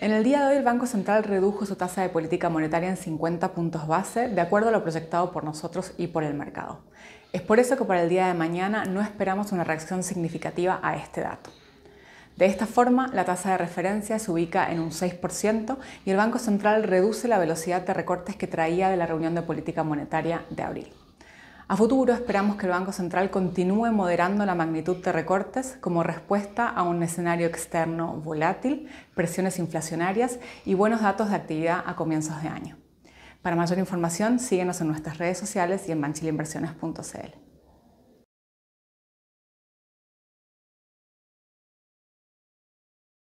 En el día de hoy el Banco Central redujo su tasa de política monetaria en 50 puntos base, de acuerdo a lo proyectado por nosotros y por el mercado. Es por eso que para el día de mañana no esperamos una reacción significativa a este dato. De esta forma, la tasa de referencia se ubica en un 6% y el Banco Central reduce la velocidad de recortes que traía de la reunión de política monetaria de abril. A futuro esperamos que el Banco Central continúe moderando la magnitud de recortes como respuesta a un escenario externo volátil, presiones inflacionarias y buenos datos de actividad a comienzos de año. Para mayor información, síguenos en nuestras redes sociales y en manchilinversiones.cl.